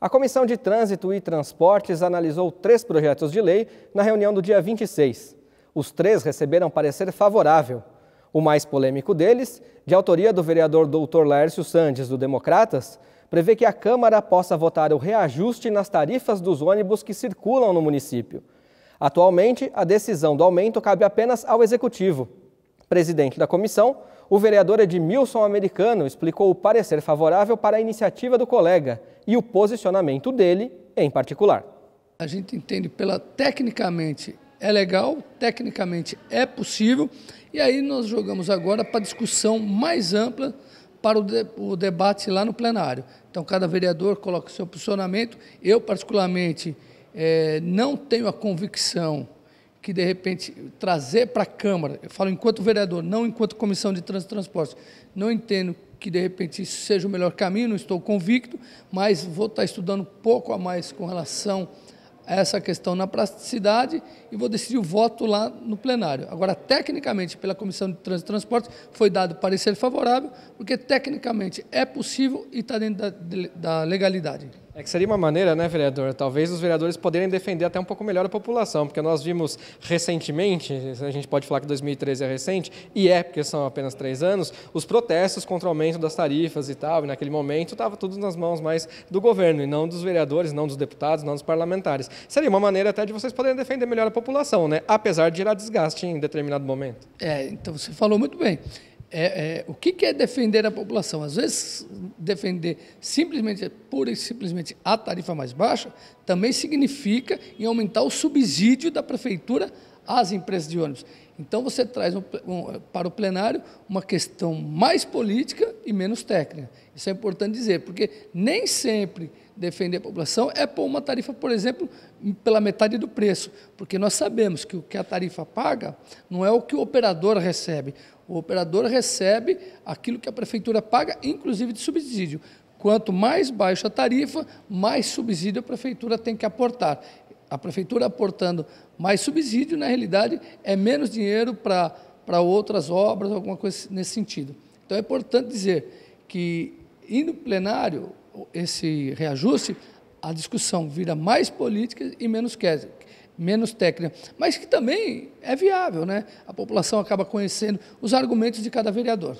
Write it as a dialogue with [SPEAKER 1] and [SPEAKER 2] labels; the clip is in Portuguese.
[SPEAKER 1] A Comissão de Trânsito e Transportes analisou três projetos de lei na reunião do dia 26. Os três receberam parecer favorável. O mais polêmico deles, de autoria do vereador Dr. Laércio Sandes, do Democratas, prevê que a Câmara possa votar o reajuste nas tarifas dos ônibus que circulam no município. Atualmente, a decisão do aumento cabe apenas ao Executivo. Presidente da comissão, o vereador Edmilson Americano explicou o parecer favorável para a iniciativa do colega e o posicionamento dele em particular.
[SPEAKER 2] A gente entende pela tecnicamente é legal, tecnicamente é possível, e aí nós jogamos agora para discussão mais ampla para o, de, o, debate lá no plenário. Então, cada vereador coloca o seu posicionamento. Eu, particularmente, é, não tenho a convicção que de repente trazer para a Câmara, eu falo enquanto vereador, não enquanto comissão de trânsito e transporte, não entendo que de repente isso seja o melhor caminho, não estou convicto, mas vou estar tá estudando pouco a mais com relação a essa questão na praticidade e vou decidir o voto lá no plenário. Agora, tecnicamente, pela Comissão de Trânsito e Transportes, foi dado parecer favorável, porque tecnicamente é possível e está dentro da, da legalidade.
[SPEAKER 1] É que seria uma maneira, né, vereador? Talvez os vereadores poderem defender até um pouco melhor a população, porque nós vimos recentemente, a gente pode falar que 2013 é recente, e é porque são apenas três anos, os protestos contra o aumento das tarifas e tal, e naquele momento estava tudo nas mãos mais do governo, e não dos vereadores, não dos deputados, não dos parlamentares. Seria uma maneira até de vocês poderem defender melhor a população, né? Apesar de gerar desgaste em determinado momento.
[SPEAKER 2] É, então você falou muito bem é, é, o que, é defender a população? Às vezes, defender simplesmente, pura e simplesmente a tarifa mais baixa também significa em aumentar o subsídio da prefeitura às empresas de ônibus. Então você traz um, um, para o plenário uma questão mais política e menos técnica. Isso é importante dizer, porque nem sempre defender a população é pôr uma tarifa, por exemplo, pela metade do preço, porque nós sabemos que o que a tarifa paga não é o que o operador recebe. O operador recebe aquilo que a prefeitura paga, inclusive de subsídio. Quanto mais baixa a tarifa, mais subsídio a prefeitura tem que aportar a prefeitura aportando mais subsídio, na realidade, é menos dinheiro para outras obras, alguma coisa nesse sentido. Então é importante dizer que, indo plenário, esse reajuste, a discussão vira mais política e menos menos técnica, mas que também é viável, né? A população acaba conhecendo os argumentos de cada vereador.